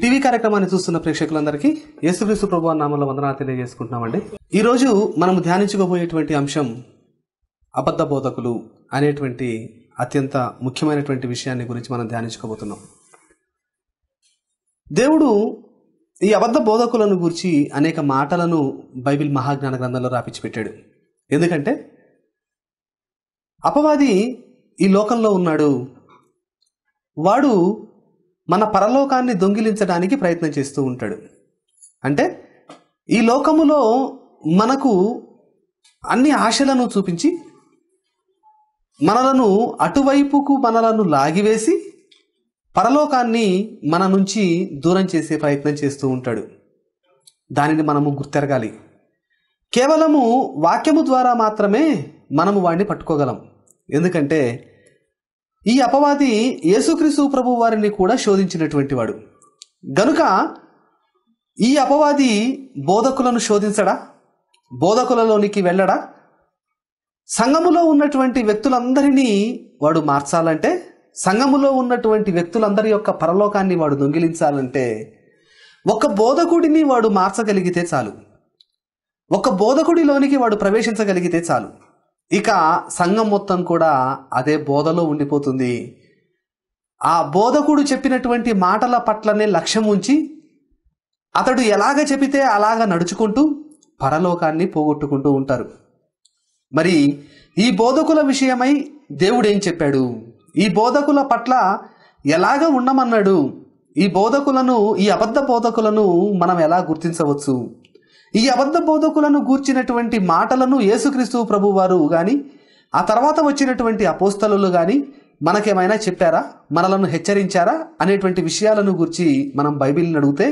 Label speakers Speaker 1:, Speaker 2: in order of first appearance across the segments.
Speaker 1: ETV కార్యక్రమాన్ని చూస్తున్న ప్రేక్షకులందరికీ యేసుక్రీస్తు ప్రభు నామంలో వందనాలు తెలియజేసుకుంటున్నామండి ఈరోజు మనం ధ్యానించుకోబోయేటువంటి అంశం అబద్ధ బోధకులు అనేటువంటి అత్యంత ముఖ్యమైనటువంటి విషయాన్ని గురించి మనం ధ్యానించుకోబోతున్నాం దేవుడు ఈ అబద్ధ బోధకులను గురించి అనేక మాటలను బైబిల్ మహాజ్ఞాన గ్రంథంలో రాపించిపెట్టాడు ఎందుకంటే అపవాది ఈ లోకంలో ఉన్నాడు వాడు మన పరలోకాన్ని దొంగిలించడానికి ప్రయత్నం చేస్తూ ఉంటాడు అంటే ఈ లోకములో మనకు అన్ని ఆశలను చూపించి మనలను అటువైపుకు మనలను లాగివేసి పరలోకాన్ని మన నుంచి దూరం చేసే ప్రయత్నం చేస్తూ ఉంటాడు దానిని మనము గుర్తెరగాలి కేవలము వాక్యము ద్వారా మాత్రమే మనము వాడిని పట్టుకోగలం ఎందుకంటే ఈ అపవాది యేసుక్రీసు ప్రభు వారిని కూడా శోధించినటువంటి వాడు గనుక ఈ అపవాది బోధకులను శోధించడా బోధకులలోనికి వెళ్ళడా సంఘములో ఉన్నటువంటి వ్యక్తులందరినీ వాడు మార్చాలంటే సంఘములో ఉన్నటువంటి వ్యక్తులందరి యొక్క పరలోకాన్ని వాడు దొంగిలించాలంటే ఒక బోధకుడిని వాడు మార్చగలిగితే చాలు ఒక బోధకుడిలోనికి వాడు ప్రవేశించగలిగితే చాలు ఇక సంఘం మొత్తం కూడా అదే బోధలో ఉండిపోతుంది ఆ బోధకుడు చెప్పినటువంటి మాటల పట్లనే లక్ష్యం ఉంచి అతడు ఎలాగ చెబితే అలాగ నడుచుకుంటూ పరలోకాన్ని పోగొట్టుకుంటూ ఉంటారు మరి ఈ బోధకుల విషయమై దేవుడు ఏం చెప్పాడు ఈ బోధకుల పట్ల ఎలాగ ఉండమన్నాడు ఈ బోధకులను ఈ అబద్ధ బోధకులను మనం ఎలా గుర్తించవచ్చు ఈ అబద్ధ బోధకులను గూర్చినటువంటి మాటలను యేసుక్రీస్తు ప్రభువారు కానీ ఆ తర్వాత వచ్చినటువంటి అపోస్తలు కానీ మనకేమైనా చెప్పారా మనలను హెచ్చరించారా అనేటువంటి విషయాలను గురించి మనం బైబిల్ని అడిగితే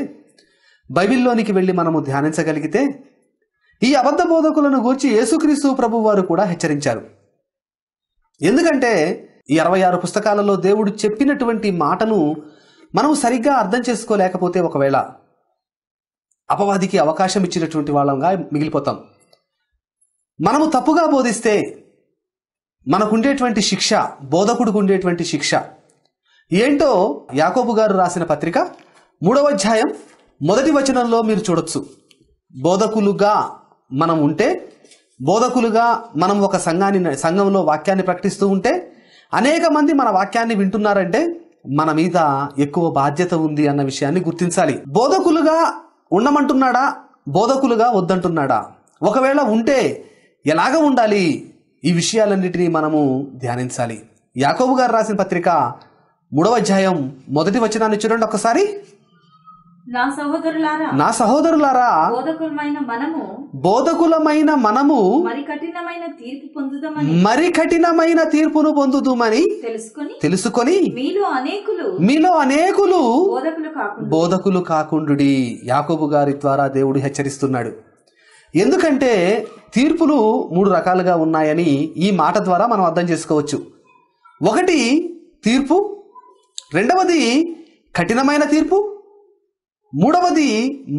Speaker 1: బైబిల్లోనికి వెళ్ళి మనము ధ్యానించగలిగితే ఈ అబద్ధ బోధకులను గూర్చి యేసుక్రీస్తు ప్రభు వారు కూడా హెచ్చరించారు ఎందుకంటే ఈ అరవై ఆరు పుస్తకాలలో దేవుడు చెప్పినటువంటి మాటను మనం సరిగ్గా అర్థం చేసుకోలేకపోతే ఒకవేళ అపవాదికి అవకాశం ఇచ్చినటువంటి వాళ్ళంగా మిగిలిపోతాం మనము తప్పుగా బోధిస్తే మనకుండేటువంటి శిక్ష బోధకుడికి ఉండేటువంటి శిక్ష ఏంటో యాకోబు గారు రాసిన పత్రిక మూడవ అధ్యాయం మొదటి వచనంలో మీరు చూడొచ్చు బోధకులుగా మనం ఉంటే బోధకులుగా మనం ఒక సంఘాన్ని సంఘంలో వాక్యాన్ని ప్రకటిస్తూ ఉంటే అనేక మంది మన వాక్యాన్ని వింటున్నారంటే మన మీద ఎక్కువ బాధ్యత ఉంది అన్న విషయాన్ని గుర్తించాలి బోధకులుగా ఉండమంటున్నాడా బోధకులుగా వద్దంటున్నాడా ఒకవేళ ఉంటే ఎలాగ ఉండాలి ఈ విషయాలన్నిటినీ మనము ధ్యానించాలి యాకోబు గారు రాసిన పత్రిక మూడవ అధ్యాయం మొదటి వచనాన్ని చూడండి ఒకసారి
Speaker 2: నా సహోదరులారా
Speaker 1: బోధకులమైన మనము మరి కఠినమైన తీర్పును పొందుదుమని తెలుసుకొని
Speaker 2: మీలో అనేకులు బోధకులు
Speaker 1: బోధకులు కాకుండుడి యాకోబు గారి ద్వారా దేవుడు హెచ్చరిస్తున్నాడు ఎందుకంటే తీర్పులు మూడు రకాలుగా ఉన్నాయని ఈ మాట ద్వారా మనం అర్థం చేసుకోవచ్చు ఒకటి తీర్పు రెండవది కఠినమైన తీర్పు మూడవది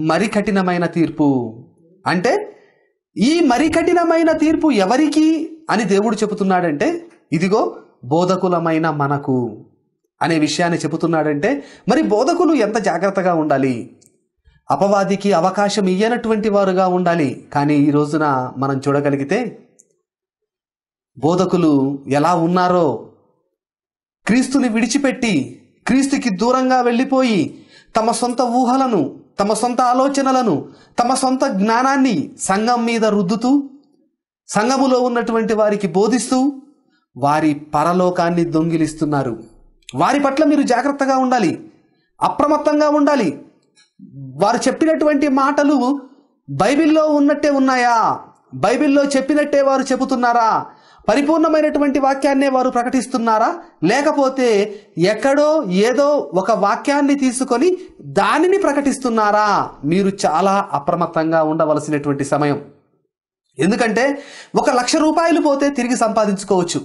Speaker 1: మరి కఠినమైన తీర్పు అంటే ఈ మరి కఠినమైన తీర్పు ఎవరికి అని దేవుడు చెబుతున్నాడంటే ఇదిగో బోధకులమైన మనకు అనే విషయాన్ని చెబుతున్నాడంటే మరి బోధకులు ఎంత జాగ్రత్తగా ఉండాలి అపవాదికి అవకాశం ఇయ్యనటువంటి వారుగా ఉండాలి కానీ ఈ రోజున మనం చూడగలిగితే బోధకులు ఎలా ఉన్నారో క్రీస్తుని విడిచిపెట్టి క్రీస్తుకి దూరంగా వెళ్ళిపోయి తమ సొంత ఊహలను తమ సొంత ఆలోచనలను తమ సొంత జ్ఞానాన్ని సంఘం మీద రుద్దుతూ సంఘములో ఉన్నటువంటి వారికి బోధిస్తూ వారి పరలోకాన్ని దొంగిలిస్తున్నారు వారి పట్ల మీరు జాగ్రత్తగా ఉండాలి అప్రమత్తంగా ఉండాలి వారు చెప్పినటువంటి మాటలు బైబిల్లో ఉన్నట్టే ఉన్నాయా బైబిల్లో చెప్పినట్టే వారు చెబుతున్నారా పరిపూర్ణమైనటువంటి వాక్యాన్నే వారు ప్రకటిస్తున్నారా లేకపోతే ఎక్కడో ఏదో ఒక వాక్యాన్ని తీసుకొని దానిని ప్రకటిస్తున్నారా మీరు చాలా అప్రమత్తంగా ఉండవలసినటువంటి సమయం ఎందుకంటే ఒక లక్ష రూపాయలు పోతే తిరిగి సంపాదించుకోవచ్చు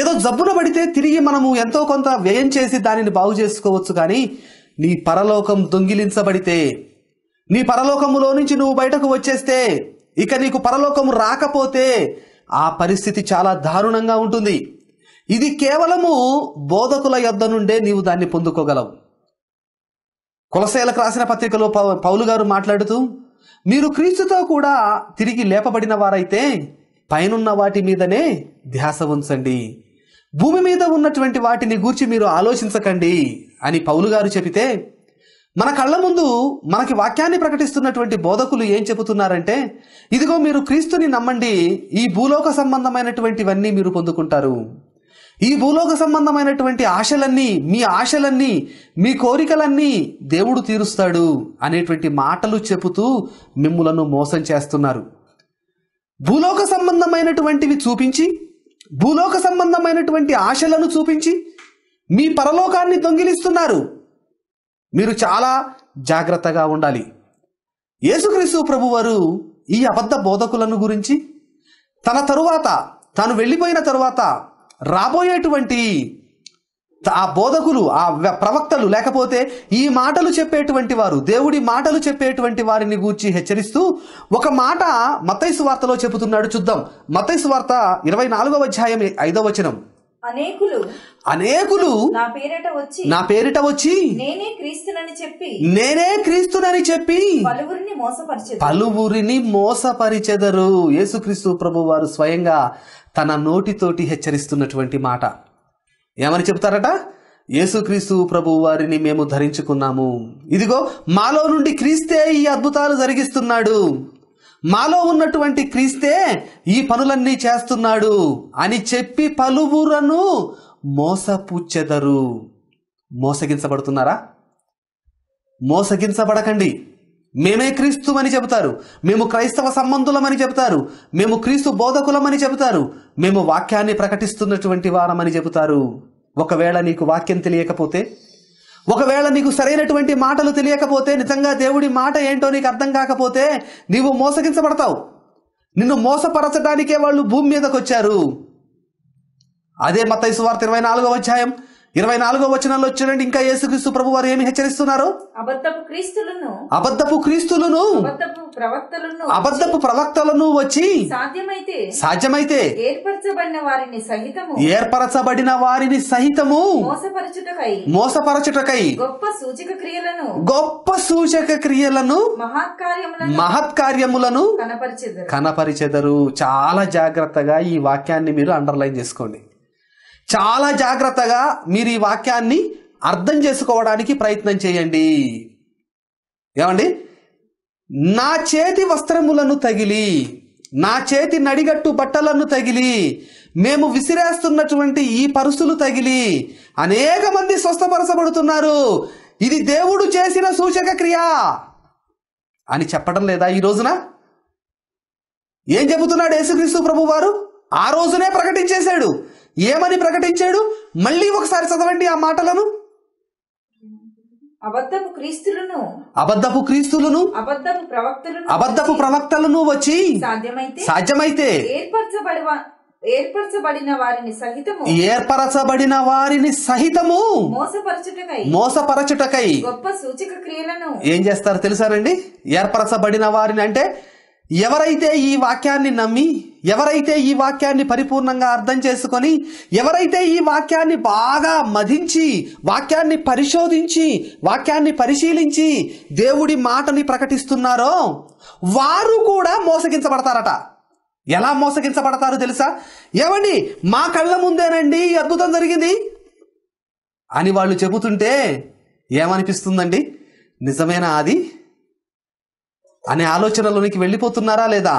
Speaker 1: ఏదో జబ్బున పడితే తిరిగి మనము ఎంతో కొంత వ్యయం చేసి దానిని బాగు చేసుకోవచ్చు కానీ నీ పరలోకం దొంగిలించబడితే నీ పరలోకములో నుంచి నువ్వు బయటకు వచ్చేస్తే ఇక నీకు పరలోకము రాకపోతే ఆ పరిస్థితి చాలా దారుణంగా ఉంటుంది ఇది కేవలము బోధకుల యొద్ద నుండే నీవు దాన్ని పొందుకోగలవు కులసేలకు రాసిన పత్రికలో పౌలు గారు మాట్లాడుతూ మీరు క్రీస్తుతో కూడా తిరిగి లేపబడిన వారైతే పైనున్న వాటి మీదనే ధ్యాస ఉంచండి భూమి మీద ఉన్నటువంటి వాటిని గూర్చి మీరు ఆలోచించకండి అని పౌలు గారు చెబితే మన కళ్ళ ముందు మనకి వాక్యాన్ని ప్రకటిస్తున్నటువంటి బోధకులు ఏం చెబుతున్నారంటే ఇదిగో మీరు క్రీస్తుని నమ్మండి ఈ భూలోక సంబంధమైనటువంటివన్నీ మీరు పొందుకుంటారు ఈ భూలోక సంబంధమైనటువంటి ఆశలన్నీ మీ ఆశలన్నీ మీ కోరికలన్నీ దేవుడు తీరుస్తాడు అనేటువంటి మాటలు చెబుతూ మిమ్ములను మోసం చేస్తున్నారు భూలోక సంబంధమైనటువంటివి చూపించి భూలోక సంబంధమైనటువంటి ఆశలను చూపించి మీ పరలోకాన్ని దొంగిలిస్తున్నారు మీరు చాలా జాగ్రత్తగా ఉండాలి యేసుక్రీస్తు ప్రభువారు ఈ అబద్ధ బోధకులను గురించి తన తరువాత తాను వెళ్ళిపోయిన తరువాత రాబోయేటువంటి ఆ బోధకులు ఆ ప్రవక్తలు లేకపోతే ఈ మాటలు చెప్పేటువంటి వారు దేవుడి మాటలు చెప్పేటువంటి వారిని గూర్చి హెచ్చరిస్తూ ఒక మాట మతైసు వార్తలో చెబుతున్నాడు చూద్దాం మతైసు వార్త ఇరవై నాలుగవ అధ్యాయం ఐదవ వచనం
Speaker 2: అనేకులు నా పేరిట వచ్చి నేనే
Speaker 1: క్రీస్తునని చెప్పి చెప్పి
Speaker 2: పలువురిని మోసపరిచెదరు
Speaker 1: పలువురిని మోసపరిచెదరు యేసుక్రీస్తు ప్రభు వారు స్వయంగా తన నోటితోటి హెచ్చరిస్తున్నటువంటి మాట ఏమని చెప్తారట యేసుక్రీస్తు ప్రభు వారిని మేము ధరించుకున్నాము ఇదిగో మాలో నుండి క్రీస్తే ఈ అద్భుతాలు జరిగిస్తున్నాడు మాలో ఉన్నటువంటి క్రీస్తే ఈ పనులన్నీ చేస్తున్నాడు అని చెప్పి పలువురను మోసపుచ్చెదరు మోసగించబడుతున్నారా మోసగించబడకండి మేమే క్రీస్తు అని చెబుతారు మేము క్రైస్తవ సంబంధులమని చెబుతారు మేము క్రీస్తు బోధకులమని చెబుతారు మేము వాక్యాన్ని ప్రకటిస్తున్నటువంటి వారమని చెబుతారు ఒకవేళ నీకు వాక్యం తెలియకపోతే ఒకవేళ నీకు సరైనటువంటి మాటలు తెలియకపోతే నిజంగా దేవుడి మాట ఏంటో నీకు అర్థం కాకపోతే నీవు మోసగించబడతావు నిన్ను మోసపరచడానికే వాళ్ళు భూమి మీదకి వచ్చారు అదే మత వార్త ఇరవై నాలుగో అధ్యాయం ఇరవై నాలుగో వచనంలో చూడండి ఇంకా యేసుక్రీస్తు ప్రభు వారు ఏమి హెచ్చరిస్తున్నారు
Speaker 2: అబద్ధపు క్రీస్తులను అబద్ధపు క్రీస్తులను ప్రవక్తలను అబద్ధపు
Speaker 1: ప్రవక్తలను వచ్చి
Speaker 2: సాధ్యమైతే
Speaker 1: సాధ్యమైతే
Speaker 2: ఏర్పరచబడిన వారిని సహితము
Speaker 1: ఏర్పరచబడిన వారిని సహితము
Speaker 2: మోసపరచుటకై మోసపరచుటకై గొప్ప సూచక క్రియలను
Speaker 1: గొప్ప సూచక క్రియలను
Speaker 2: మహత్కార్యములను
Speaker 1: మహత్కార్యములను
Speaker 2: కనపరిచెదరు
Speaker 1: కనపరిచెదరు చాలా జాగ్రత్తగా ఈ వాక్యాన్ని మీరు అండర్లైన్ చేసుకోండి చాలా జాగ్రత్తగా మీరు ఈ వాక్యాన్ని అర్థం చేసుకోవడానికి ప్రయత్నం చేయండి ఏమండి నా చేతి వస్త్రములను తగిలి నా చేతి నడిగట్టు బట్టలను తగిలి మేము విసిరేస్తున్నటువంటి ఈ పరుసులు తగిలి అనేక మంది స్వస్థపరచబడుతున్నారు ఇది దేవుడు చేసిన సూచక క్రియ అని చెప్పడం లేదా ఈ రోజున ఏం చెబుతున్నాడు యేసుక్రీస్తు ప్రభు వారు ఆ రోజునే ప్రకటించేశాడు ఏమని ప్రకటించాడు మళ్ళీ ఒకసారి చదవండి ఆ మాటలను
Speaker 2: అబద్ధపు క్రీస్తులను
Speaker 1: అబద్ధపు క్రీస్తులను
Speaker 2: అబద్ధపు ప్రవక్తలను అబద్ధపు
Speaker 1: ప్రవక్తలను వచ్చి
Speaker 2: సాధ్యమైతే సాధ్యమైతే ఏర్పరచబడి ఏర్పరచబడిన వారిని సహితము
Speaker 1: ఏర్పరచబడిన వారిని సహితము
Speaker 2: మోసపరచుటకై మోసపరచుటకై గొప్ప సూచక క్రియలను
Speaker 1: ఏం చేస్తారు తెలుసారండి ఏర్పరచబడిన వారిని అంటే ఎవరైతే ఈ వాక్యాన్ని నమ్మి ఎవరైతే ఈ వాక్యాన్ని పరిపూర్ణంగా అర్థం చేసుకొని ఎవరైతే ఈ వాక్యాన్ని బాగా మదించి వాక్యాన్ని పరిశోధించి వాక్యాన్ని పరిశీలించి దేవుడి మాటని ప్రకటిస్తున్నారో వారు కూడా మోసగించబడతారట ఎలా మోసగించబడతారు తెలుసా ఏమండి మా కళ్ళ ముందేనండి అద్భుతం జరిగింది అని వాళ్ళు చెబుతుంటే ఏమనిపిస్తుందండి నిజమేనా అది అనే ఆలోచనలోనికి వెళ్ళిపోతున్నారా లేదా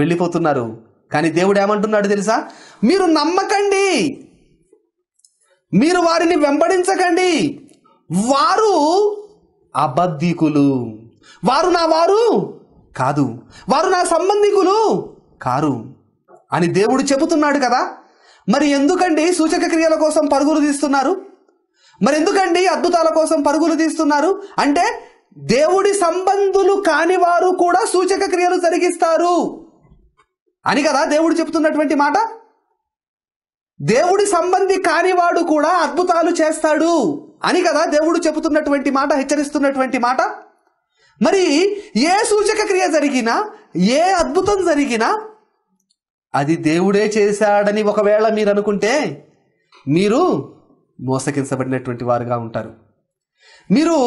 Speaker 1: వెళ్ళిపోతున్నారు కానీ దేవుడు ఏమంటున్నాడు తెలుసా మీరు నమ్మకండి మీరు వారిని వెంబడించకండి వారు అబద్ధికులు వారు నా వారు కాదు వారు నా సంబంధికులు కారు అని దేవుడు చెబుతున్నాడు కదా మరి ఎందుకండి సూచక క్రియల కోసం పరుగులు తీస్తున్నారు మరి ఎందుకండి అద్భుతాల కోసం పరుగులు తీస్తున్నారు అంటే దేవుడి సంబంధులు కాని వారు కూడా సూచక క్రియలు జరిగిస్తారు అని కదా దేవుడు చెప్తున్నటువంటి మాట దేవుడి సంబంధి కానివాడు కూడా అద్భుతాలు చేస్తాడు అని కదా దేవుడు చెబుతున్నటువంటి మాట హెచ్చరిస్తున్నటువంటి మాట మరి ఏ సూచక క్రియ జరిగినా ఏ అద్భుతం జరిగినా అది దేవుడే చేశాడని ఒకవేళ మీరు అనుకుంటే మీరు మోసగించబడినటువంటి వారుగా ఉంటారు మీరు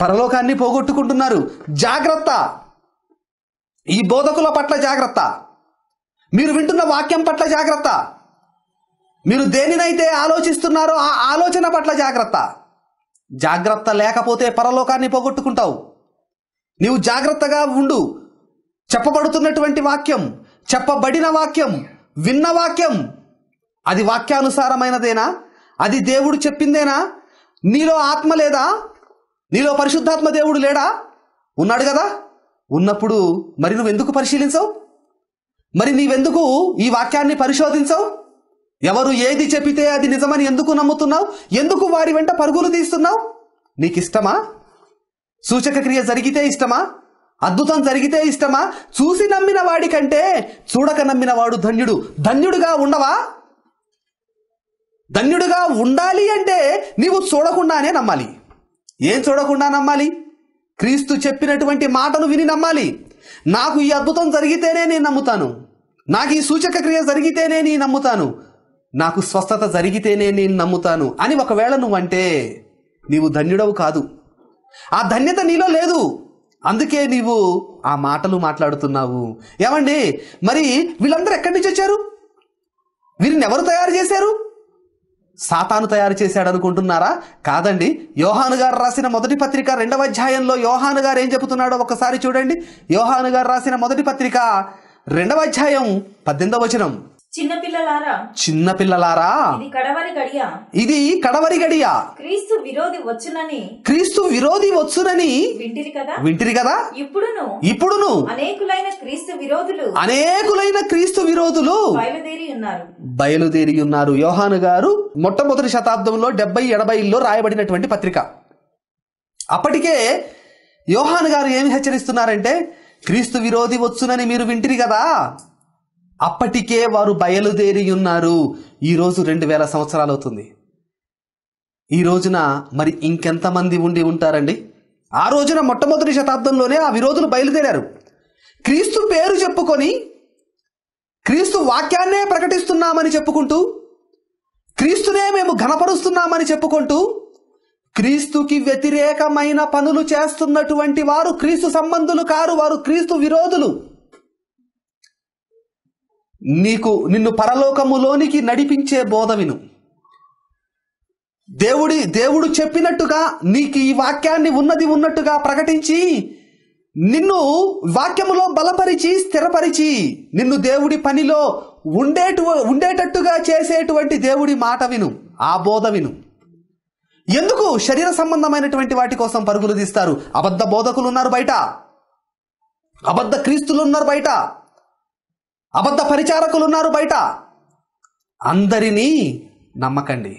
Speaker 1: పరలోకాన్ని పోగొట్టుకుంటున్నారు జాగ్రత్త ఈ బోధకుల పట్ల జాగ్రత్త మీరు వింటున్న వాక్యం పట్ల జాగ్రత్త మీరు దేనినైతే ఆలోచిస్తున్నారో ఆ ఆలోచన పట్ల జాగ్రత్త జాగ్రత్త లేకపోతే పరలోకాన్ని పోగొట్టుకుంటావు నీవు జాగ్రత్తగా ఉండు చెప్పబడుతున్నటువంటి వాక్యం చెప్పబడిన వాక్యం విన్న వాక్యం అది వాక్యానుసారమైనదేనా అది దేవుడు చెప్పిందేనా నీలో ఆత్మ లేదా నీలో పరిశుద్ధాత్మ దేవుడు లేడా ఉన్నాడు కదా ఉన్నప్పుడు మరి నువ్వెందుకు పరిశీలించవు మరి నీవెందుకు ఈ వాక్యాన్ని పరిశోధించవు ఎవరు ఏది చెప్పితే అది నిజమని ఎందుకు నమ్ముతున్నావు ఎందుకు వారి వెంట పరుగులు తీస్తున్నావు నీకు ఇష్టమా సూచక క్రియ జరిగితే ఇష్టమా అద్భుతం జరిగితే ఇష్టమా చూసి నమ్మిన వాడికంటే చూడక నమ్మిన వాడు ధన్యుడు ధన్యుడుగా ఉండవా ధన్యుడుగా ఉండాలి అంటే నీవు చూడకుండానే నమ్మాలి ఏం చూడకుండా నమ్మాలి క్రీస్తు చెప్పినటువంటి మాటను విని నమ్మాలి నాకు ఈ అద్భుతం జరిగితేనే నేను నమ్ముతాను నాకు ఈ సూచక క్రియ జరిగితేనే నేను నమ్ముతాను నాకు స్వస్థత జరిగితేనే నేను నమ్ముతాను అని ఒకవేళ నువ్వంటే నీవు ధన్యుడవు కాదు ఆ ధన్యత నీలో లేదు అందుకే నీవు ఆ మాటలు మాట్లాడుతున్నావు ఏమండి మరి వీళ్ళందరూ ఎక్కడి నుంచి వచ్చారు వీరిని ఎవరు తయారు చేశారు సాతాను తయారు చేశాడు అనుకుంటున్నారా కాదండి యోహాను గారు రాసిన మొదటి పత్రిక రెండవ అధ్యాయంలో యోహాను గారు ఏం చెబుతున్నాడో ఒకసారి చూడండి యోహాను గారు రాసిన మొదటి పత్రిక రెండవ అధ్యాయం పద్దెనిమిదవ వచనం
Speaker 2: చిన్నపిల్లలారా
Speaker 1: పిల్లలారా ఇది కడవరి గడియ
Speaker 2: క్రీస్తు విరోధి వచ్చునని
Speaker 1: క్రీస్తు విరోధి
Speaker 2: వచ్చునని వింటిరి కదా వింటిరి కదా ఇప్పుడును ఇప్పుడును అనేకులైన క్రీస్తు విరోధులు అనేకులైన
Speaker 1: క్రీస్తు విరోధులు
Speaker 2: బయలుదేరి ఉన్నారు
Speaker 1: బయలుదేరి ఉన్నారు యోహాను గారు మొట్టమొదటి శతాబ్దంలో డెబ్బై ఎనభైల్లో రాయబడినటువంటి పత్రిక అప్పటికే యోహాను గారు ఏమి హెచ్చరిస్తున్నారంటే క్రీస్తు విరోధి వచ్చునని మీరు వింటిరి కదా అప్పటికే వారు బయలుదేరి ఉన్నారు ఈరోజు రెండు వేల సంవత్సరాలు అవుతుంది ఈ రోజున మరి ఇంకెంతమంది ఉండి ఉంటారండి ఆ రోజున మొట్టమొదటి శతాబ్దంలోనే ఆ విరోధులు బయలుదేరారు క్రీస్తు పేరు చెప్పుకొని క్రీస్తు వాక్యాన్నే ప్రకటిస్తున్నామని చెప్పుకుంటూ క్రీస్తునే మేము ఘనపరుస్తున్నామని చెప్పుకుంటూ క్రీస్తుకి వ్యతిరేకమైన పనులు చేస్తున్నటువంటి వారు క్రీస్తు సంబంధులు కారు వారు క్రీస్తు విరోధులు నీకు నిన్ను పరలోకములోనికి నడిపించే బోధ విను దేవుడి దేవుడు చెప్పినట్టుగా నీకు ఈ వాక్యాన్ని ఉన్నది ఉన్నట్టుగా ప్రకటించి నిన్ను వాక్యములో బలపరిచి స్థిరపరిచి నిన్ను దేవుడి పనిలో ఉండేటు ఉండేటట్టుగా చేసేటువంటి దేవుడి మాట విను ఆ బోధ విను ఎందుకు శరీర సంబంధమైనటువంటి వాటి కోసం పరుగులు తీస్తారు అబద్ధ బోధకులు ఉన్నారు బయట అబద్ధ క్రీస్తులు ఉన్నారు బయట అబద్ధ పరిచారకులు ఉన్నారు బయట అందరినీ నమ్మకండి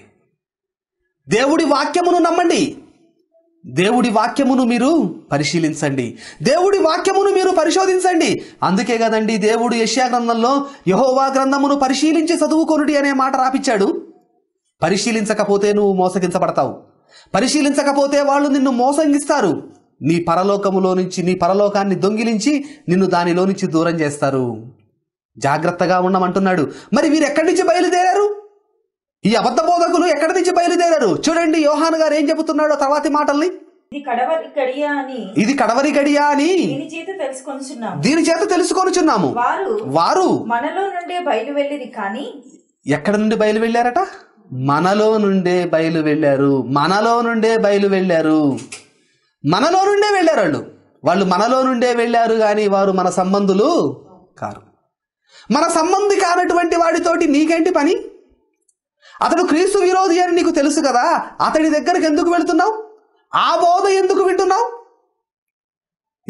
Speaker 1: దేవుడి వాక్యమును నమ్మండి దేవుడి వాక్యమును మీరు పరిశీలించండి దేవుడి వాక్యమును మీరు పరిశోధించండి అందుకే కదండి దేవుడు యశ్యా గ్రంథంలో యహోవా గ్రంథమును పరిశీలించి చదువుకొనుడి అనే మాట రాపిచ్చాడు పరిశీలించకపోతే నువ్వు మోసగించబడతావు పరిశీలించకపోతే వాళ్ళు నిన్ను మోసగిస్తారు నీ పరలోకములో నుంచి నీ పరలోకాన్ని దొంగిలించి నిన్ను దానిలో నుంచి దూరం చేస్తారు జాగ్రత్తగా ఉండమంటున్నాడు మరి వీరు ఎక్కడి నుంచి బయలుదేరారు ఈ అబద్ధ బోధకులు ఎక్కడి నుంచి బయలుదేరారు చూడండి యోహాన్ గారు ఏం చెబుతున్నాడో తర్వాతి మాటల్ని
Speaker 2: ఇది కడవరి గడియా అని దీని చేత తెలుసుకొనిచున్నాము వారు మనలో నుండే బయలు వెళ్ళింది కానీ
Speaker 1: ఎక్కడ నుండి బయలు వెళ్ళారట మనలో నుండే బయలు వెళ్ళారు మనలో నుండే బయలు వెళ్ళారు మనలో నుండే వెళ్ళారు వాళ్ళు వాళ్ళు మనలో నుండే వెళ్ళారు కానీ వారు మన సంబంధులు కారు మన సంబంధి కానటువంటి వాడితోటి నీకేంటి పని అతడు క్రీస్తు విరోధి అని నీకు తెలుసు కదా అతడి దగ్గరకు ఎందుకు వెళుతున్నావు ఆ బోధ ఎందుకు వింటున్నావు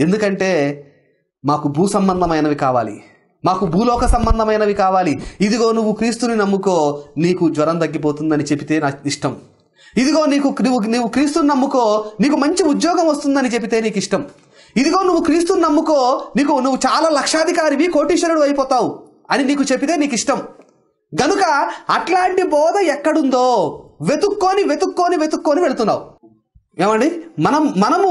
Speaker 1: ఎందుకంటే మాకు భూ సంబంధమైనవి కావాలి మాకు భూలోక సంబంధమైనవి కావాలి ఇదిగో నువ్వు క్రీస్తుని నమ్ముకో నీకు జ్వరం తగ్గిపోతుందని చెబితే నాకు ఇష్టం ఇదిగో నీకు నువ్వు క్రీస్తుని నమ్ముకో నీకు మంచి ఉద్యోగం వస్తుందని చెబితే నీకు ఇష్టం ఇదిగో నువ్వు క్రీస్తుని నమ్ముకో నీకు నువ్వు చాలా లక్షాధికారివి కోటీశ్వరుడు అయిపోతావు అని నీకు చెప్పితే నీకు ఇష్టం గనుక అట్లాంటి బోధ ఎక్కడుందో వెతుక్కొని వెతుక్కొని వెతుక్కొని వెళుతున్నావు ఏమండి మనం మనము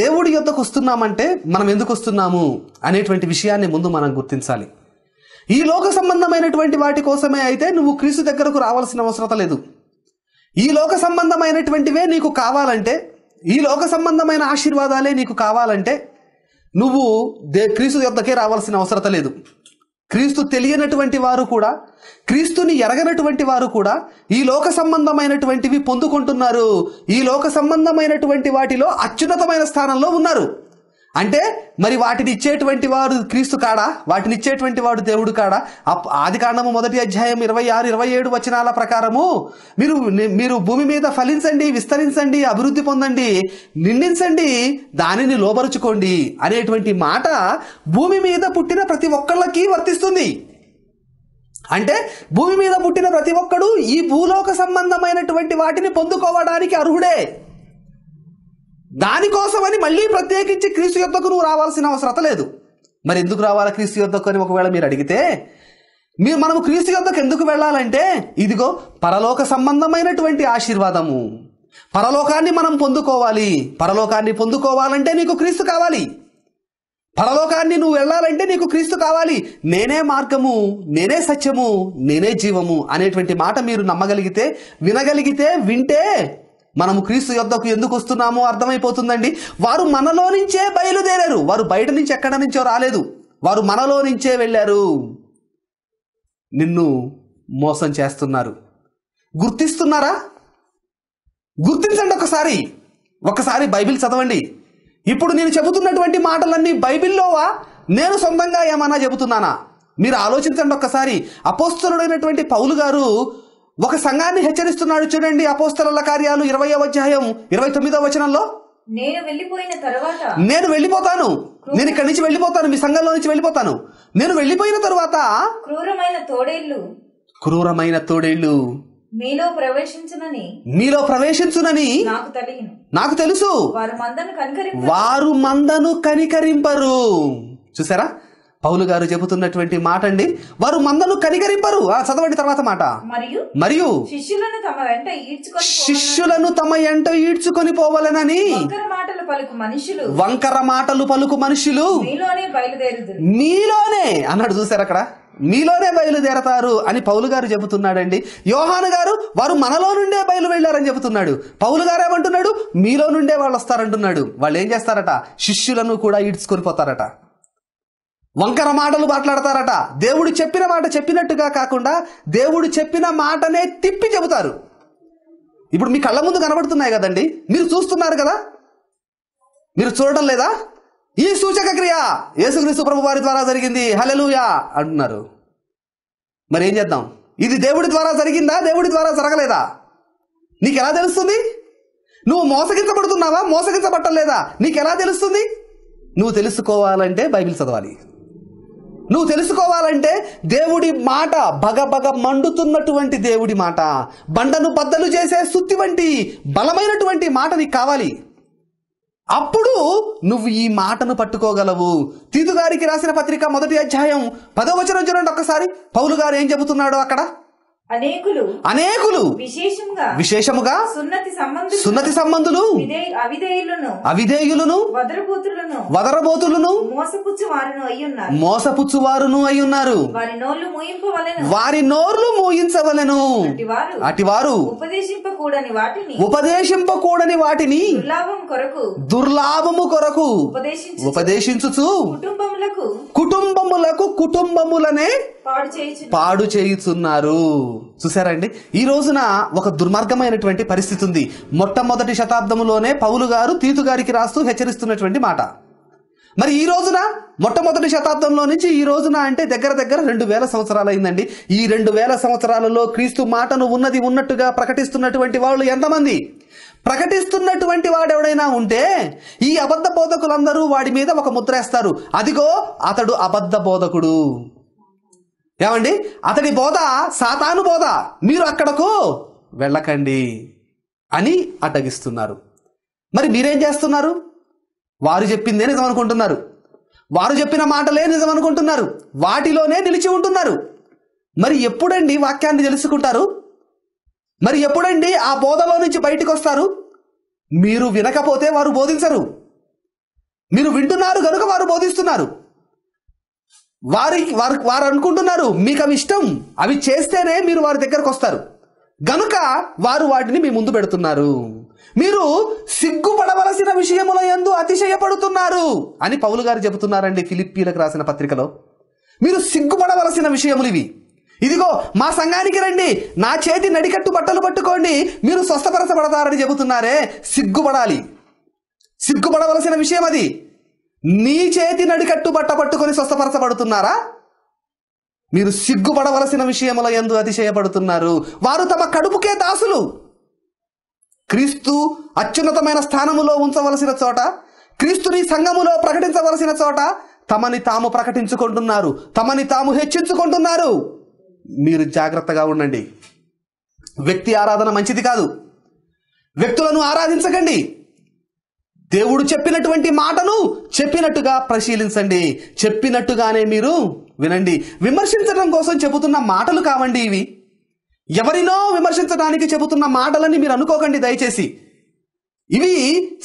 Speaker 1: దేవుడి యొక్కకు వస్తున్నామంటే మనం ఎందుకు వస్తున్నాము అనేటువంటి విషయాన్ని ముందు మనం గుర్తించాలి ఈ లోక సంబంధమైనటువంటి వాటి కోసమే అయితే నువ్వు క్రీస్తు దగ్గరకు రావాల్సిన అవసరత లేదు ఈ లోక సంబంధమైనటువంటివే నీకు కావాలంటే ఈ లోక సంబంధమైన ఆశీర్వాదాలే నీకు కావాలంటే నువ్వు దే క్రీస్తు యొక్కకే రావాల్సిన అవసరత లేదు క్రీస్తు తెలియనటువంటి వారు కూడా క్రీస్తుని ఎరగనటువంటి వారు కూడా ఈ లోక సంబంధమైనటువంటివి పొందుకుంటున్నారు ఈ లోక సంబంధమైనటువంటి వాటిలో అత్యున్నతమైన స్థానంలో ఉన్నారు అంటే మరి వాటిని ఇచ్చేటువంటి వారు క్రీస్తు కాడా వాటిని ఇచ్చేటువంటి వాడు దేవుడు కాడా ఆది కాండము మొదటి అధ్యాయం ఇరవై ఆరు ఇరవై ఏడు వచనాల ప్రకారము మీరు మీరు భూమి మీద ఫలించండి విస్తరించండి అభివృద్ధి పొందండి నిండించండి దానిని లోబరుచుకోండి అనేటువంటి మాట భూమి మీద పుట్టిన ప్రతి ఒక్కళ్ళకి వర్తిస్తుంది అంటే భూమి మీద పుట్టిన ప్రతి ఒక్కడు ఈ భూలోక సంబంధమైనటువంటి వాటిని పొందుకోవడానికి అర్హుడే దానికోసమని మళ్ళీ ప్రత్యేకించి క్రీస్తు యుద్ధకు నువ్వు రావాల్సిన అవసరం లేదు మరి ఎందుకు రావాలి క్రీస్తు యుద్ధకు అని ఒకవేళ మీరు అడిగితే మీరు మనము క్రీస్తు యుద్ధకు ఎందుకు వెళ్ళాలంటే ఇదిగో పరలోక సంబంధమైనటువంటి ఆశీర్వాదము పరలోకాన్ని మనం పొందుకోవాలి పరలోకాన్ని పొందుకోవాలంటే నీకు క్రీస్తు కావాలి పరలోకాన్ని నువ్వు వెళ్ళాలంటే నీకు క్రీస్తు కావాలి నేనే మార్గము నేనే సత్యము నేనే జీవము అనేటువంటి మాట మీరు నమ్మగలిగితే వినగలిగితే వింటే మనము క్రీస్తు యొద్దకు ఎందుకు వస్తున్నామో అర్థమైపోతుందండి వారు మనలో నుంచే బయలుదేరారు వారు బయట నుంచి ఎక్కడ నుంచో రాలేదు వారు మనలో నుంచే వెళ్ళారు నిన్ను మోసం చేస్తున్నారు గుర్తిస్తున్నారా గుర్తించండి ఒకసారి ఒకసారి బైబిల్ చదవండి ఇప్పుడు నేను చెబుతున్నటువంటి మాటలన్నీ బైబిల్లోవా నేను సొంతంగా ఏమన్నా చెబుతున్నానా మీరు ఆలోచించండి ఒక్కసారి అపోస్తుడైనటువంటి పౌలు గారు ఒక సంఘాన్ని హెచ్చరిస్తున్నాడు చూడండి అపోస్తల కార్యాలు ఇరవై అధ్యాయం ఇరవై తొమ్మిదో వచనంలో
Speaker 2: నేను వెళ్ళిపోయిన తర్వాత నేను
Speaker 1: వెళ్ళిపోతాను నేను ఇక్కడి నుంచి వెళ్ళిపోతాను మీ సంఘంలో నుంచి వెళ్ళిపోతాను నేను వెళ్ళిపోయిన తర్వాత
Speaker 2: క్రూరమైన తోడేళ్లు
Speaker 1: క్రూరమైన తోడేళ్లు
Speaker 2: మీలో ప్రవేశించునని
Speaker 1: మీలో ప్రవేశించునని నాకు తెలియను నాకు తెలుసు
Speaker 2: వారు మందను కనికరింపరు వారు
Speaker 1: మందను కనికరింపరు చూసారా పౌలు గారు చెబుతున్నటువంటి మాట అండి వారు మందను కనికరింపరు ఆ చదవండి తర్వాత మాట మరియు శిష్యులను తమ ఎంట ఈడ్చుకొని పోవాలనని వంకర మాటలు పలుకు మనుషులు మీలోనే అన్నాడు చూసారు అక్కడ మీలోనే బయలుదేరతారు అని పౌలు గారు చెబుతున్నాడండి యోహాను గారు వారు మనలో నుండే బయలు వెళ్ళారని చెబుతున్నాడు పౌలు గారు ఏమంటున్నాడు మీలో నుండే వాళ్ళు వస్తారంటున్నాడు వాళ్ళు ఏం చేస్తారట శిష్యులను కూడా ఈడ్చుకొని పోతారట వంకర మాటలు మాట్లాడతారట దేవుడు చెప్పిన మాట చెప్పినట్టుగా కాకుండా దేవుడు చెప్పిన మాటనే తిప్పి చెబుతారు ఇప్పుడు మీ కళ్ళ ముందు కనబడుతున్నాయి కదండి మీరు చూస్తున్నారు కదా మీరు చూడడం లేదా ఈ సూచక క్రియ యేసుక్రీస్తు సుప్రభు వారి ద్వారా జరిగింది హలెలుయా అంటున్నారు మరి ఏం చేద్దాం ఇది దేవుడి ద్వారా జరిగిందా దేవుడి ద్వారా జరగలేదా నీకు ఎలా తెలుస్తుంది నువ్వు మోసగించబడుతున్నావా మోసగించబట్టలేదా నీకు ఎలా తెలుస్తుంది నువ్వు తెలుసుకోవాలంటే బైబిల్ చదవాలి నువ్వు తెలుసుకోవాలంటే దేవుడి మాట బగ మండుతున్నటువంటి దేవుడి మాట బండను బద్దలు చేసే సుత్తి వంటి బలమైనటువంటి మాట నీకు కావాలి అప్పుడు నువ్వు ఈ మాటను పట్టుకోగలవు తీతుగారికి రాసిన పత్రిక మొదటి అధ్యాయం పదవచనం చూడండి ఒక్కసారి పౌలు గారు ఏం చెబుతున్నాడో అక్కడ
Speaker 2: అనేకులు అనేకులు విశేషముగా విశేషముగా సున్నతి సంబంధులు సున్నతి సంబంధులు అవిధేయులను
Speaker 1: అవిధేయులను
Speaker 2: వదరబోతులను వదరబోతులను మోసపుచ్చు వారును అయ్యున్నారు
Speaker 1: మోసపుచ్చు వారును అయ్యున్నారు
Speaker 2: వారి నోర్లు మూయింపవలను వారి నోర్లు
Speaker 1: మూయించవలను అటివారు
Speaker 2: ఉపదేశింపకూడని వాటిని ఉపదేశింపకూడని వాటిని దుర్లాభం కొరకు దుర్లాభము కొరకు
Speaker 1: ఉపదేశించుచు
Speaker 2: కుటుంబములకు కుటుంబములకు
Speaker 1: కుటుంబములనే పాడు చేయుచున్నారు చూసారా అండి ఈ రోజున ఒక దుర్మార్గమైనటువంటి పరిస్థితి ఉంది మొట్టమొదటి శతాబ్దంలోనే పౌలు గారు తీతు గారికి రాస్తూ హెచ్చరిస్తున్నటువంటి మాట మరి ఈ రోజున మొట్టమొదటి శతాబ్దంలో నుంచి ఈ రోజున అంటే దగ్గర దగ్గర రెండు వేల సంవత్సరాలు అయిందండి ఈ రెండు వేల సంవత్సరాలలో క్రీస్తు మాటను ఉన్నది ఉన్నట్టుగా ప్రకటిస్తున్నటువంటి వాళ్ళు ఎంతమంది ప్రకటిస్తున్నటువంటి వాడెవడైనా ఉంటే ఈ అబద్ధ బోధకులందరూ వాడి మీద ఒక ముద్రేస్తారు అదిగో అతడు అబద్ధ బోధకుడు ఏమండి అతడి బోధ సాతాను బోధ మీరు అక్కడకు వెళ్ళకండి అని అటగిస్తున్నారు మరి మీరేం చేస్తున్నారు వారు చెప్పిందే నిజం అనుకుంటున్నారు వారు చెప్పిన మాటలే నిజం అనుకుంటున్నారు వాటిలోనే నిలిచి ఉంటున్నారు మరి ఎప్పుడండి వాక్యాన్ని తెలుసుకుంటారు మరి ఎప్పుడండి ఆ బోధలో నుంచి బయటకు వస్తారు మీరు వినకపోతే వారు బోధించరు మీరు వింటున్నారు కనుక వారు బోధిస్తున్నారు వారికి వారు వారు అనుకుంటున్నారు మీకు అవి ఇష్టం అవి చేస్తేనే మీరు వారి దగ్గరకు వస్తారు గనుక వారు వాటిని మీ ముందు పెడుతున్నారు మీరు సిగ్గుపడవలసిన విషయముల ఎందు అతిశయపడుతున్నారు అని పౌలు గారు చెబుతున్నారండి ఫిలిప్పీలకు రాసిన పత్రికలో మీరు సిగ్గుపడవలసిన విషయములు ఇవి ఇదిగో మా సంఘానికి రండి నా చేతి నడికట్టు బట్టలు పట్టుకోండి మీరు స్వస్థపరచబడతారని చెబుతున్నారే సిగ్గుపడాలి సిగ్గుపడవలసిన విషయం అది నీ చేతి నడికట్టు బట్ట పట్టుకొని స్వస్థపరచబడుతున్నారా మీరు సిగ్గుపడవలసిన విషయముల ఎందు అతిశయపడుతున్నారు వారు తమ కడుపుకే దాసులు క్రీస్తు అత్యున్నతమైన స్థానములో ఉంచవలసిన చోట క్రీస్తుని సంఘములో ప్రకటించవలసిన చోట తమని తాము ప్రకటించుకుంటున్నారు తమని తాము హెచ్చించుకుంటున్నారు మీరు జాగ్రత్తగా ఉండండి వ్యక్తి ఆరాధన మంచిది కాదు వ్యక్తులను ఆరాధించకండి దేవుడు చెప్పినటువంటి మాటను చెప్పినట్టుగా పరిశీలించండి చెప్పినట్టుగానే మీరు వినండి విమర్శించడం కోసం చెబుతున్న మాటలు కావండి ఇవి ఎవరినో విమర్శించడానికి చెబుతున్న మాటలని మీరు అనుకోకండి దయచేసి ఇవి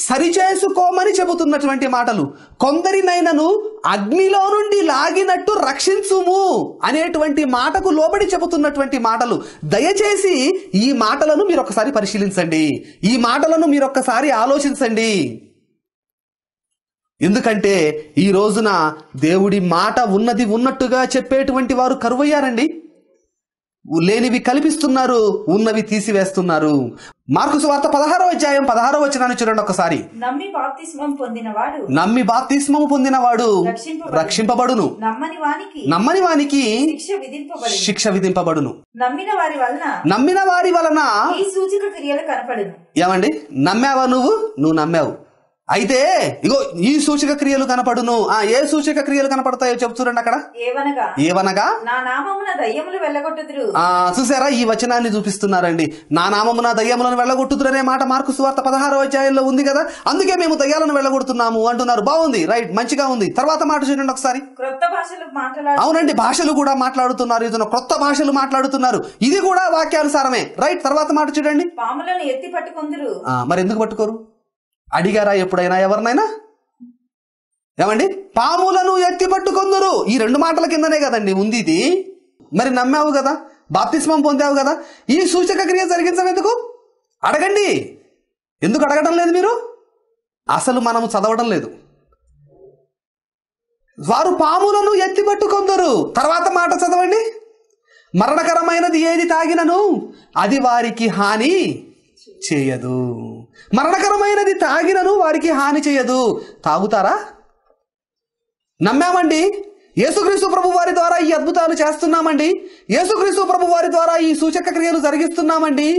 Speaker 1: సరిచేసుకోమని చెబుతున్నటువంటి మాటలు కొందరినైనను అగ్నిలో నుండి లాగినట్టు రక్షించుము అనేటువంటి మాటకు లోబడి చెబుతున్నటువంటి మాటలు దయచేసి ఈ మాటలను మీరు ఒకసారి పరిశీలించండి ఈ మాటలను మీరు ఒకసారి ఆలోచించండి ఎందుకంటే ఈ రోజున దేవుడి మాట ఉన్నది ఉన్నట్టుగా చెప్పేటువంటి వారు కరువయ్యారండి లేనివి కల్పిస్తున్నారు ఉన్నవి తీసివేస్తున్నారు మార్కుసు వార్త పదహారో అధ్యాయం పదహారో వచ్చిన చూడండి ఒకసారి
Speaker 2: నమ్మి బాప్తిస్మం పొందినవాడు
Speaker 1: పొందినవాడు రక్షింపబడును
Speaker 2: నమ్మని వానికి
Speaker 1: శిక్ష విధింపబడును
Speaker 2: నమ్మిన వారి వలన నమ్మిన వారి వలన
Speaker 1: ఏమండి నమ్మావా నువ్వు నువ్వు నమ్మావు అయితే ఇగో ఈ సూచక క్రియలు కనపడును ఆ ఏ సూచక క్రియలు కనపడతాయో చెప్తురండి అక్కడ
Speaker 2: ఏవనగా ఆ
Speaker 1: చూసారా ఈ వచనాన్ని చూపిస్తున్నారండి నా నామమున దయ్యములను వెళ్ళగొట్టుదురు అనే మాట మార్కు సువార్త పదహారు అధ్యాయంలో ఉంది కదా అందుకే మేము దయ్యాలను వెళ్ళగొడుతున్నాము అంటున్నారు బాగుంది రైట్ మంచిగా ఉంది తర్వాత మాట చూడండి ఒకసారి
Speaker 2: అవునండి భాషలు కూడా
Speaker 1: మాట్లాడుతున్నారు ఇతను క్రొత్త భాషలు మాట్లాడుతున్నారు ఇది కూడా వాక్యానుసారమే రైట్ తర్వాత
Speaker 2: మాట చూడండి పాములను ఎత్తి పట్టుకుందరు
Speaker 1: మరి ఎందుకు పట్టుకోరు అడిగారా ఎప్పుడైనా ఎవరినైనా ఏమండి పాములను
Speaker 2: ఎత్తి పట్టుకుందరు
Speaker 1: ఈ రెండు మాటల కిందనే కదండి ఉంది ఇది మరి నమ్మావు కదా బాప్తిస్మం పొందావు కదా ఈ సూచక క్రియ జరిగించమెందుకు అడగండి ఎందుకు అడగడం లేదు మీరు అసలు మనము చదవడం లేదు వారు పాములను ఎత్తి పట్టుకుందరు తర్వాత మాట చదవండి మరణకరమైనది ఏది తాగినను అది వారికి హాని చేయదు మరణకరమైనది తాగినను వారికి హాని చేయదు తాగుతారా నమ్మామండి యేసుక్రీస్తు ప్రభు వారి ద్వారా ఈ అద్భుతాలు చేస్తున్నామండి యేసుక్రీస్తు ప్రభు వారి ద్వారా ఈ సూచక క్రియలు జరిగిస్తున్నామండి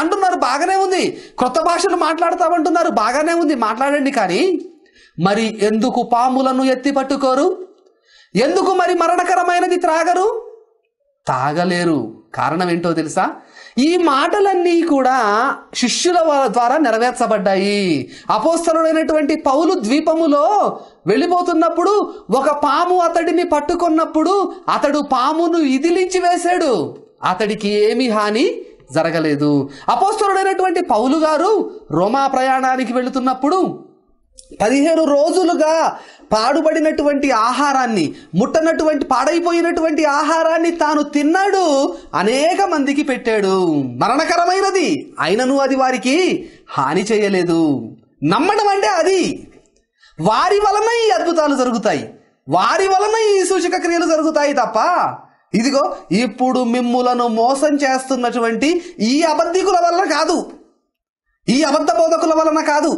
Speaker 1: అంటున్నారు బాగానే ఉంది కొత్త భాషలు మాట్లాడతామంటున్నారు బాగానే ఉంది మాట్లాడండి కానీ మరి ఎందుకు పాములను ఎత్తి పట్టుకోరు ఎందుకు మరి మరణకరమైనది త్రాగరు తాగలేరు కారణం ఏంటో తెలుసా ఈ మాటలన్నీ కూడా శిష్యుల ద్వారా నెరవేర్చబడ్డాయి అపోస్తలుడైనటువంటి పౌలు ద్వీపములో వెళ్ళిపోతున్నప్పుడు ఒక పాము అతడిని పట్టుకున్నప్పుడు అతడు పామును ఇదిలించి వేశాడు అతడికి ఏమి హాని జరగలేదు అపోస్తలుడైనటువంటి పౌలు గారు రోమా ప్రయాణానికి వెళుతున్నప్పుడు పదిహేను రోజులుగా పాడుబడినటువంటి ఆహారాన్ని ముట్టనటువంటి పాడైపోయినటువంటి ఆహారాన్ని తాను తిన్నాడు అనేక మందికి పెట్టాడు మరణకరమైనది అయినను అది వారికి హాని చేయలేదు నమ్మడం అంటే అది వారి వలన ఈ అద్భుతాలు జరుగుతాయి వారి వలన ఈ సూచక క్రియలు జరుగుతాయి తప్ప ఇదిగో ఇప్పుడు మిమ్ములను మోసం చేస్తున్నటువంటి ఈ అబద్ధికుల వలన కాదు ఈ అబద్ధ బోధకుల వలన కాదు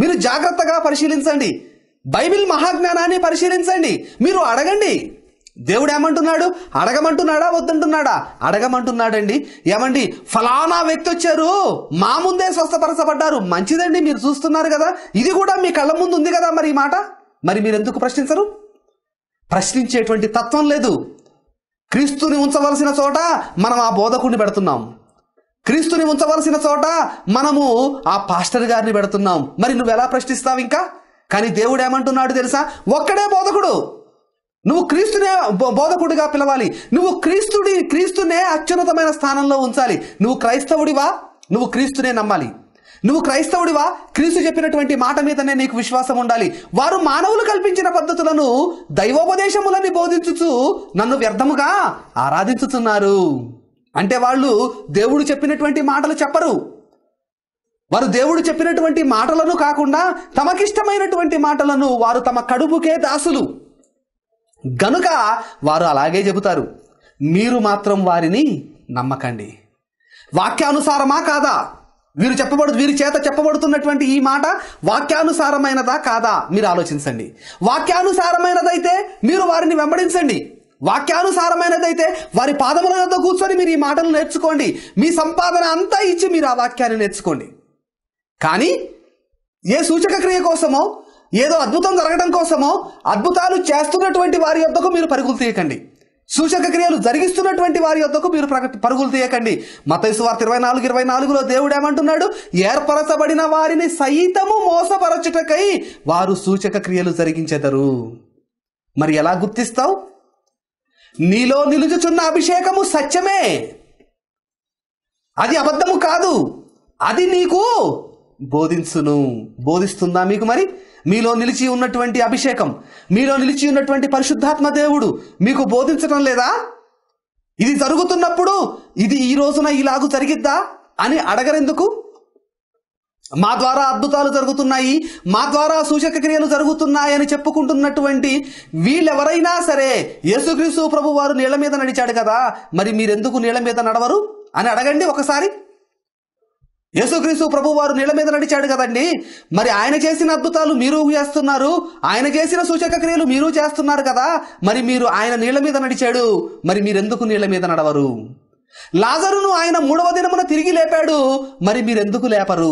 Speaker 1: మీరు జాగ్రత్తగా పరిశీలించండి బైబిల్ మహాజ్ఞానాన్ని పరిశీలించండి మీరు అడగండి దేవుడు ఏమంటున్నాడు అడగమంటున్నాడా వద్దంటున్నాడా అడగమంటున్నాడండి ఏమండి ఫలానా వ్యక్తి వచ్చారు మా ముందే స్వస్థపరచబడ్డారు మంచిదండి మీరు చూస్తున్నారు కదా ఇది కూడా మీ కళ్ళ ముందు ఉంది కదా మరి ఈ మాట మరి మీరు ఎందుకు ప్రశ్నించరు ప్రశ్నించేటువంటి తత్వం లేదు క్రీస్తుని ఉంచవలసిన చోట మనం ఆ బోధకుడిని పెడుతున్నాం క్రీస్తుని ఉంచవలసిన చోట మనము ఆ పాస్టర్ గారిని పెడుతున్నాం మరి నువ్వు ఎలా ప్రశ్నిస్తావు ఇంకా కానీ దేవుడు ఏమంటున్నాడు తెలుసా ఒక్కడే బోధకుడు నువ్వు క్రీస్తునే బోధకుడిగా పిలవాలి నువ్వు క్రీస్తుడి క్రీస్తునే అత్యున్నతమైన స్థానంలో ఉంచాలి నువ్వు క్రైస్తవుడివా నువ్వు క్రీస్తునే నమ్మాలి నువ్వు క్రైస్తవుడివా క్రీస్తు చెప్పినటువంటి మాట మీదనే నీకు విశ్వాసం ఉండాలి వారు మానవులు కల్పించిన పద్ధతులను దైవోపదేశములని బోధించుచు నన్ను వ్యర్థముగా ఆరాధించుతున్నారు అంటే వాళ్ళు దేవుడు చెప్పినటువంటి మాటలు చెప్పరు వారు దేవుడు చెప్పినటువంటి మాటలను కాకుండా తమకిష్టమైనటువంటి మాటలను వారు తమ కడుపుకే దాసులు గనుక వారు అలాగే చెబుతారు మీరు మాత్రం వారిని నమ్మకండి వాక్యానుసారమా కాదా వీరు చెప్పబడు వీరి చేత చెప్పబడుతున్నటువంటి ఈ మాట వాక్యానుసారమైనదా కాదా మీరు ఆలోచించండి వాక్యానుసారమైనదైతే మీరు వారిని వెంబడించండి వాక్యానుసారమైనదైతే వారి పాదములతో కూర్చొని మీరు ఈ మాటలు నేర్చుకోండి మీ సంపాదన అంతా ఇచ్చి మీరు ఆ వాక్యాన్ని నేర్చుకోండి కానీ ఏ సూచక క్రియ కోసమో ఏదో అద్భుతం జరగడం కోసమో అద్భుతాలు చేస్తున్నటువంటి వారి యొద్దకు మీరు పరుగులు తీయకండి సూచక క్రియలు జరిగిస్తున్నటువంటి వారి యొద్దకు మీరు పరుగులు తీయకండి మతైసు వార్త ఇరవై నాలుగు ఇరవై నాలుగులో దేవుడు ఏమంటున్నాడు ఏర్పరచబడిన వారిని సైతము మోసపరచుటకై వారు సూచక క్రియలు జరిగించెదరు మరి ఎలా గుర్తిస్తావు నీలో నిలుచుచున్న అభిషేకము సత్యమే అది అబద్ధము కాదు అది నీకు బోధించును బోధిస్తుందా మీకు మరి మీలో నిలిచి ఉన్నటువంటి అభిషేకం మీలో నిలిచి ఉన్నటువంటి పరిశుద్ధాత్మ దేవుడు మీకు బోధించటం లేదా ఇది జరుగుతున్నప్పుడు ఇది ఈ రోజున ఇలాగూ జరిగిద్దా అని అడగరెందుకు మా ద్వారా అద్భుతాలు జరుగుతున్నాయి మా ద్వారా సూచక క్రియలు జరుగుతున్నాయని చెప్పుకుంటున్నటువంటి వీళ్ళెవరైనా సరే యేసుక్రీస్తు ప్రభు వారు నీళ్ల మీద నడిచాడు కదా మరి మీరెందుకు నీళ్ల మీద నడవరు అని అడగండి ఒకసారి యేసుక్రీస్తు ప్రభు వారు నీళ్ళ మీద నడిచాడు కదండి మరి ఆయన చేసిన అద్భుతాలు మీరు చేస్తున్నారు ఆయన చేసిన సూచక క్రియలు మీరు చేస్తున్నారు కదా మరి మీరు ఆయన నీళ్ళ మీద నడిచాడు మరి మీరెందుకు నీళ్ళ మీద నడవరు లాజరును ఆయన మూడవ దినమున తిరిగి లేపాడు మరి మీరెందుకు లేపరు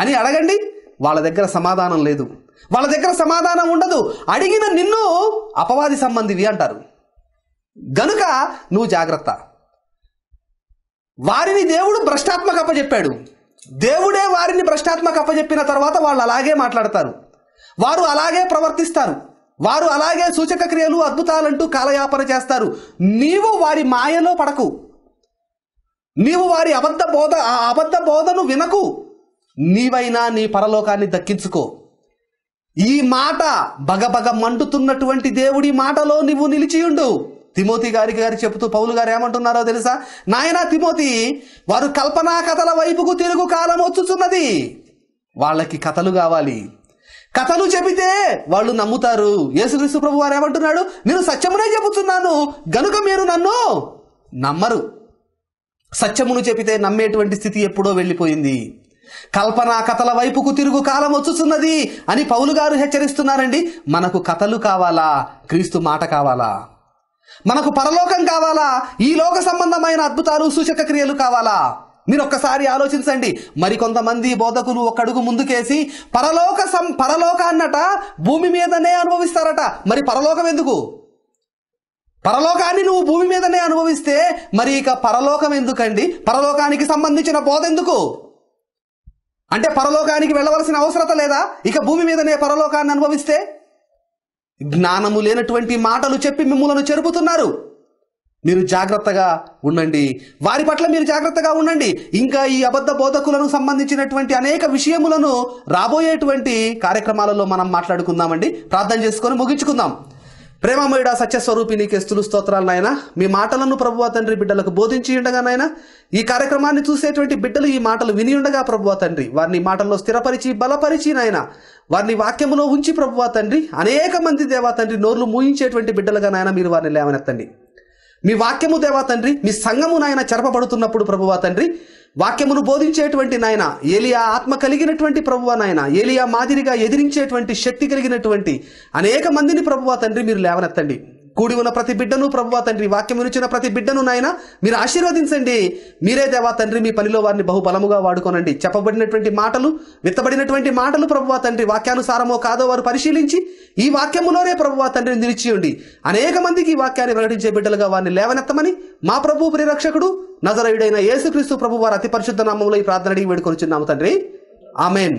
Speaker 1: అని అడగండి వాళ్ళ దగ్గర సమాధానం లేదు వాళ్ళ దగ్గర సమాధానం ఉండదు అడిగిన నిన్ను అపవాది సంబంధివి అంటారు గనుక నువ్వు జాగ్రత్త వారిని దేవుడు భ్రష్టాత్మక అప్పచెప్పాడు దేవుడే వారిని భ్రష్టాత్మక అప్పచెప్పిన తర్వాత వాళ్ళు అలాగే మాట్లాడతారు వారు అలాగే ప్రవర్తిస్తారు వారు అలాగే సూచక క్రియలు అద్భుతాలంటూ కాలయాపన చేస్తారు నీవు వారి మాయలో పడకు నీవు వారి అబద్ధ బోధ ఆ అబద్ధ బోధను వినకు నీవైనా నీ పరలోకాన్ని దక్కించుకో ఈ మాట బగబగ మంటుతున్నటువంటి దేవుడి మాటలో నువ్వు నిలిచియుండు తిమోతి గారికి గారు చెబుతూ పౌలు గారు ఏమంటున్నారో తెలుసా నాయన తిమోతి వారు కల్పనా కథల వైపుకు తిరుగు కాలం వచ్చుచున్నది వాళ్ళకి కథలు కావాలి కథలు చెబితే వాళ్ళు నమ్ముతారు యేసుక్రీస్తు ప్రభు వారు ఏమంటున్నాడు నేను సత్యమునే చెబుతున్నాను గనుక మీరు నన్ను నమ్మరు సత్యమును చెబితే నమ్మేటువంటి స్థితి ఎప్పుడో వెళ్ళిపోయింది కల్పనా కథల వైపుకు తిరుగు కాలం వచ్చుతున్నది అని పౌలు గారు హెచ్చరిస్తున్నారండి మనకు కథలు కావాలా క్రీస్తు మాట కావాలా మనకు పరలోకం కావాలా ఈ లోక సంబంధమైన అద్భుతాలు సూచక క్రియలు కావాలా మీరు ఒక్కసారి ఆలోచించండి మరికొంతమంది బోధకులు ఒక్కడుగు ముందుకేసి పరలోక సం పరలోకాన్నట భూమి మీదనే అనుభవిస్తారట మరి పరలోకం ఎందుకు పరలోకాన్ని నువ్వు భూమి మీదనే అనుభవిస్తే మరి ఇక పరలోకం ఎందుకండి పరలోకానికి సంబంధించిన బోధ ఎందుకు అంటే పరలోకానికి వెళ్ళవలసిన అవసరత లేదా ఇక భూమి మీదనే పరలోకాన్ని అనుభవిస్తే జ్ఞానము లేనటువంటి మాటలు చెప్పి మిమ్మల్ని చెరుపుతున్నారు మీరు జాగ్రత్తగా ఉండండి వారి పట్ల మీరు జాగ్రత్తగా ఉండండి ఇంకా ఈ అబద్ధ బోధకులను సంబంధించినటువంటి అనేక విషయములను రాబోయేటువంటి కార్యక్రమాలలో మనం మాట్లాడుకుందామండి ప్రార్థన చేసుకొని ముగించుకుందాం ప్రేమమయుడ సత్యస్వరూపి నీకే స్థులు స్తోత్రాలు నాయన మీ మాటలను ప్రభువ తండ్రి బిడ్డలకు బోధించి ఉండగా నాయన ఈ కార్యక్రమాన్ని చూసేటువంటి బిడ్డలు ఈ మాటలు విని ఉండగా ప్రభువా తండ్రి వారిని మాటల్లో స్థిరపరిచి బలపరిచి నాయన వారిని వాక్యములో ఉంచి ప్రభువా తండ్రి అనేక మంది దేవా తండ్రి నోర్లు మూయించేటువంటి బిడ్డలుగా నాయన మీరు వారిని లేవనెత్తండి మీ వాక్యము దేవా తండ్రి మీ సంఘము నాయన చెరపబడుతున్నప్పుడు ప్రభువా తండ్రి వాక్యమును బోధించేటువంటి నాయన ఏలియా ఆత్మ కలిగినటువంటి ప్రభువ నాయన ఏలియా మాదిరిగా ఎదిరించేటువంటి శక్తి కలిగినటువంటి అనేక మందిని ప్రభువా తండ్రి మీరు లేవనెత్తండి కూడి ఉన్న ప్రతి బిడ్డను ప్రభువా తండ్రి వాక్యం వినిచిన ప్రతి బిడ్డను నాయన మీరు ఆశీర్వదించండి మీరే దేవా తండ్రి మీ పనిలో వారిని బహుబలముగా వాడుకోనండి చెప్పబడినటువంటి మాటలు విత్తబడినటువంటి మాటలు ప్రభువా తండ్రి వాక్యానుసారమో కాదో వారు పరిశీలించి ఈ వాక్యములోనే ప్రభువా తండ్రిని నిలిచియండి అనేక మందికి ఈ వాక్యాన్ని వెల్లడించే బిడ్డలుగా వారిని లేవనెత్తమని మా ప్రభు పరిరక్షకుడు నజరయుడైన యేసుక్రీస్తు ప్రభు వారి అతి పరిశుద్ధ
Speaker 2: నామంలో ఈ ప్రార్థన అడిగి వేడుకొనిచున్నాము తండ్రి ఆమెన్